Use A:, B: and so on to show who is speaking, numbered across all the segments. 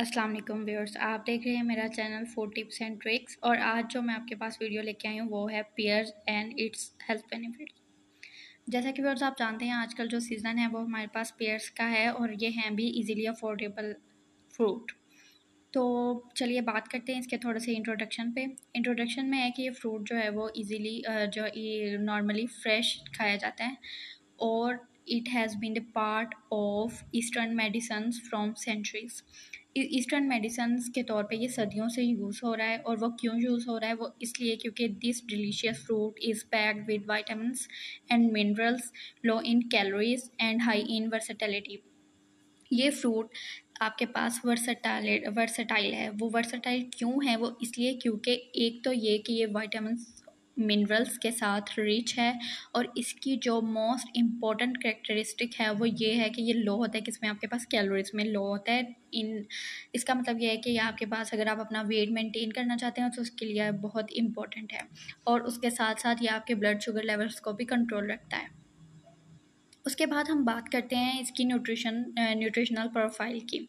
A: अस्सलाम वालेकुम व्यूअर्स आप देख रहे हैं मेरा channel for tips and tricks और आज जो मैं आपके पास वीडियो लेके आई हूँ वो है pears and its health benefit जैसा कि व्यूअर्स आप जानते हैं आजकल जो सीज़न है वो हमारे पास पेयर्स का है और ये हैं भी इजीली अफोर्डेबल फ्रूट तो चलिए बात करते हैं इसके थोड़े से इंट्रोडक्शन पे इंट्रोडक्शन में है कि ये फ्रूट जो है वो ईज़िली जो नॉर्मली फ्रेश खाया जाता है और it has been the part of eastern medicines from centuries eastern medicine के तौर पे ये सदियों से यूज़ हो रहा है और वो क्यों यूज़ हो रहा है वो इसलिए क्योंकि this delicious fruit is packed with vitamins and minerals low in calories and high in versatility ये फ्रूट आपके पास वर्सटाइल वर्सटाइल है वो वर्सटाइल क्यों है वो इसलिए क्योंकि एक तो ये कि ये वाइटामस मिनरल्स के साथ रिच है और इसकी जो मोस्ट इम्पॉर्टेंट करेक्टरिस्टिक है वो ये है कि ये लो होता है कि इसमें आपके पास कैलोरीज में लो होता है इन इसका मतलब ये है कि आपके पास अगर आप अपना वेट मेंटेन करना चाहते हैं तो उसके लिए बहुत इम्पॉर्टेंट है और उसके साथ साथ ये आपके ब्लड शुगर लेवल्स को भी कंट्रोल रखता है उसके बाद हम बात करते हैं इसकी न्यूट्रिशन न्यूट्रिशनल प्रोफाइल की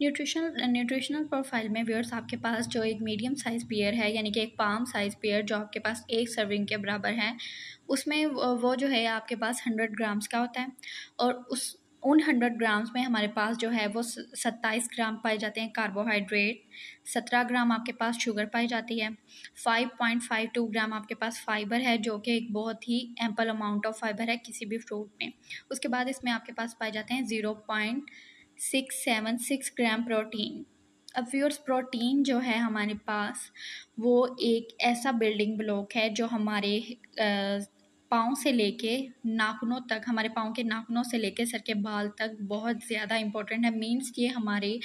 A: न्यूट्रिशनल न्यूट्रिशनल प्रोफाइल में व्यूअर्स आपके पास जो एक मीडियम साइज़ पेयर है यानी कि एक पाम साइज़ पेयर जो आपके पास एक सर्विंग के बराबर है उसमें वो जो है आपके पास हंड्रेड ग्राम्स का होता है और उस उन हंड्रेड ग्राम्स में हमारे पास जो है वो सत्ताईस ग्राम पाए जाते हैं कार्बोहाइड्रेट सत्रह ग्राम आपके पास शुगर पाई जाती है five point five two gram आपके पास फाइबर है जो कि एक बहुत ही एम्पल अमाउंट ऑफ फाइबर है किसी भी फ्रूट में उसके बाद इसमें आपके पास पाए जाते हैं zero point six seven six gram protein अब व्यूअर्स प्रोटीन जो है हमारे पास वो एक ऐसा बिल्डिंग ब्लॉक है जो हमारे पाँव से लेके नाखनों तक हमारे पाँव के नाखनों से लेके सर के बाल तक बहुत ज़्यादा इम्पोर्टेंट है मीन्स ये हमारे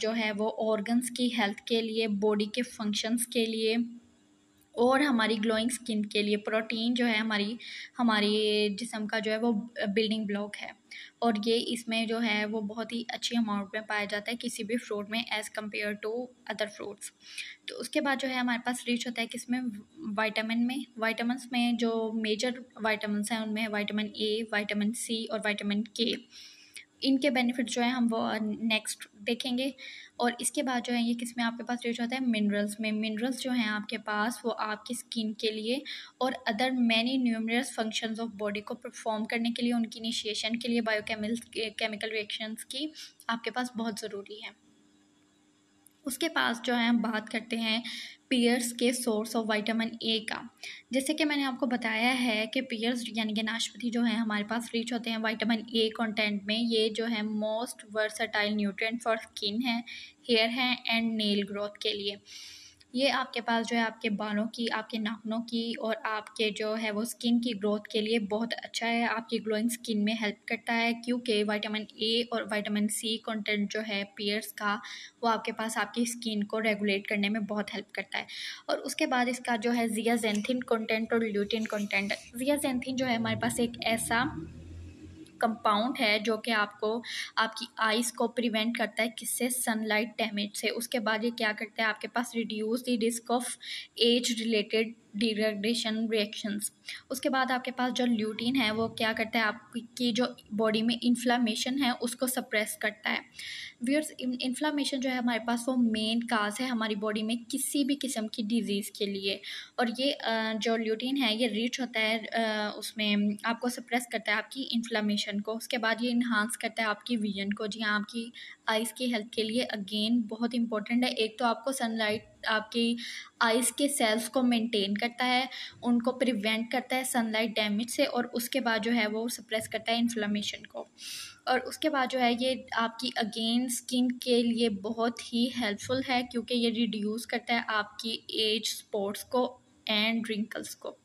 A: जो है वो ऑर्गन्स की हेल्थ के लिए बॉडी के फंक्शंस के लिए और हमारी ग्लोइंग स्किन के लिए प्रोटीन जो है हमारी हमारे जिसम का जो है वो बिल्डिंग ब्लॉक है और ये इसमें जो है वो बहुत ही अच्छी अमाउंट में पाया जाता है किसी भी फ्रूट में as compare to other fruits तो उसके बाद जो है हमारे पास रिच होता है किसमें वाइटामिन में वाइटामस में जो मेजर वाइटामस हैं उनमें वाइटामिन ए वाइटामिन सी और वाइटामिन के इनके बेनिफिट जो है हम वो नेक्स्ट देखेंगे और इसके बाद जो है ये किस में आपके पास यूज होता है मिनरल्स में मिनरल्स जो हैं आपके पास वो आपकी स्किन के लिए और other many numerous functions of body को परफॉर्म करने के लिए उनकी इनिशिएशन के लिए बायोकेमिकल केमिकल रिएक्शंस की आपके पास बहुत ज़रूरी है उसके पास जो है हम बात करते हैं पीयर्स के सोर्स ऑफ विटामिन ए का जैसे कि मैंने आपको बताया है कि पीयर्स यानी कि नाशपति जो है हमारे पास रिच होते हैं विटामिन ए कंटेंट में ये जो है most versatile nutrient for skin है हेयर है एंड नेल ग्रोथ के लिए ये आपके पास जो है आपके बालों की आपके नाखनों की और आपके जो है वो स्किन की ग्रोथ के लिए बहुत अच्छा है आपकी ग्लोइंग स्किन में हेल्प करता है क्योंकि वाइटामिन ए और वाइटामिन सी कंटेंट जो है पीयर्स का वो आपके पास आपकी स्किन को रेगुलेट करने में बहुत हेल्प करता है और उसके बाद इसका जो है जिया जेंथिन कॉन्टेंट और ल्यूटिन कॉन्टेंट जिया जेंथिन जो है हमारे पास एक ऐसा कंपाउंड है जो कि आपको आपकी आइज़ को प्रिवेंट करता है किससे सनलाइट डैमेज से उसके बाद ये क्या करता है आपके पास reduce the risk of age related degradation reactions उसके बाद आपके पास जो ल्यूटीन है वो क्या करता है आपकी जो बॉडी में इन्फ्लामेशन है उसको सप्रेस करता है व्यर्स इन्फ्लामेशन जो है हमारे पास वो मेन काज है हमारी बॉडी में किसी भी किस्म की डिजीज़ के लिए और ये जो ल्यूटीन है ये रिच होता है उसमें आपको सप्रेस करता है आपकी इन्फ्लामेशन को उसके बाद ये इन्हांस करता है आपकी विजन को जी हाँ आपकी आइज़ की हेल्थ के लिए अगेन बहुत इंपॉर्टेंट है एक तो आपको सनलाइट आपकी आइज़ के सेल्स को मेंटेन करता है उनको प्रिवेंट करता है सनलाइट डैमेज से और उसके बाद जो है वो सप्रेस करता है इन्फ्लामेशन को और उसके बाद जो है ये आपकी अगेन स्किन के लिए बहुत ही हेल्पफुल है क्योंकि ये रिड्यूस करता है आपकी एज स्पोर्ट्स को एंड रिंकल्स को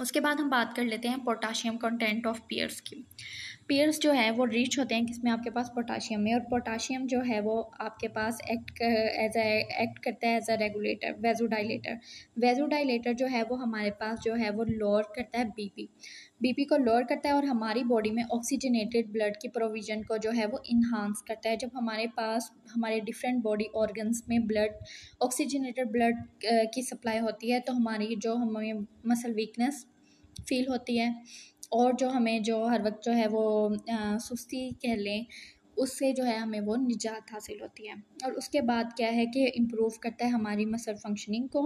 A: उसके बाद हम बात कर लेते हैं पोटाशियम कंटेंट ऑफ पेयर्स की पेयर्स जो है वो रिच होते हैं किसमें आपके पास पोटाशियम में और पोटाशियम जो है वो आपके पास एक्ट एज ए एक्ट करता है as a regulator vasodilator vasodilator जो है वो हमारे पास जो है वो लोअर करता है बीपी बीपी को लोअर करता है और हमारी बॉडी में ऑक्सीजनेटेड ब्लड की प्रोविज़न को जो है वो इन्हांस करता है जब हमारे पास हमारे डिफरेंट बॉडी ऑर्गन्स में ब्लड ऑक्सीजनेटेड ब्लड की सप्लाई होती है तो हमारी जो हमें मसल वीकनेस फील होती है और जो हमें जो हर वक्त जो है वो आ, सुस्ती कह लें उससे जो है हमें वो निजात हासिल होती है और उसके बाद क्या है कि इम्प्रूव करता है हमारी मसल फंक्शनिंग को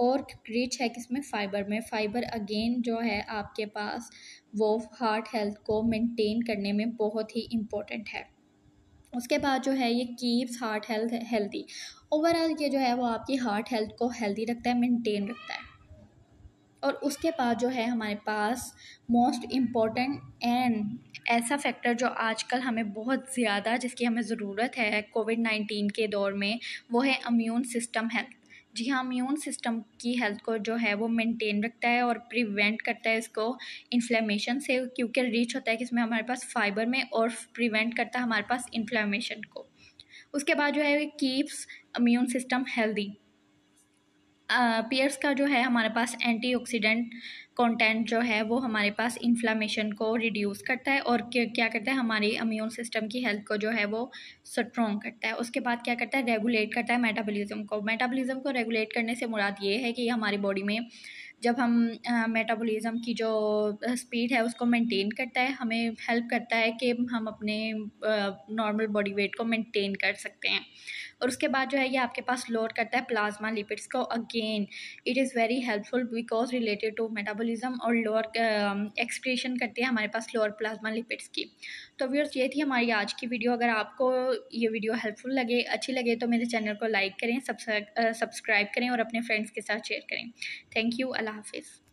A: और रिच है किसमें फ़ाइबर में फ़ाइबर अगेन जो है आपके पास वो हार्ट हेल्थ को मेंटेन करने में बहुत ही इम्पोर्टेंट है उसके बाद जो है ये keeps heart health healthy overall ये जो है वो आपकी हार्ट हेल्थ को हेल्दी रखता है मेंटेन रखता है और उसके बाद जो है हमारे पास मोस्ट इम्पॉर्टेंट एंड ऐसा फैक्टर जो आजकल हमें बहुत ज़्यादा जिसकी हमें ज़रूरत है कोविड नाइन्टीन के दौर में वो है अम्यून सिस्टम हेल्थ जी हाँ इम्यून सिस्टम की हेल्थ को जो है वो मेंटेन रखता है और प्रिवेंट करता है इसको इन्फ्लेमेशन से क्योंकि रिच होता है कि इसमें हमारे पास फाइबर में और प्रिवेंट करता है हमारे पास इन्फ्लेमेशन को उसके बाद जो है keeps immune system healthy pears का जो है हमारे पास एंटीऑक्सीडेंट कंटेंट जो है वो हमारे पास इन्फ्लामेशन को रिड्यूस करता है और क्या करता है हमारी अम्यून सिस्टम की हेल्थ को जो है वो स्ट्रॉन्ग करता है उसके बाद क्या करता है रेगुलेट करता है मेटाबॉलिज्म को मेटाबॉलिज्म को रेगुलेट करने से मुराद ये है कि हमारी बॉडी में जब हम मेटाबॉलिज्म की जो स्पीड है उसको मेंटेन करता है हमें हेल्प करता है कि हम अपने नॉर्मल बॉडी वेट को मेंटेन कर सकते हैं और उसके बाद जो है ये आपके पास लोड करता है प्लाज्मा लिपिड्स को again it is very helpful because related to metabolism और लोअर एक्सप्रेशन um, करती है हमारे पास लोअर प्लाज्मा लिपिड्स की तो व्यूअर्स ये थी हमारी आज की वीडियो अगर आपको ये वीडियो हेल्पफुल लगे अच्छी लगे तो मेरे चैनल को लाइक करें सब्सक्राइब uh, करें और अपने फ्रेंड्स के साथ शेयर करें थैंक यू अल्लाह हाफिज़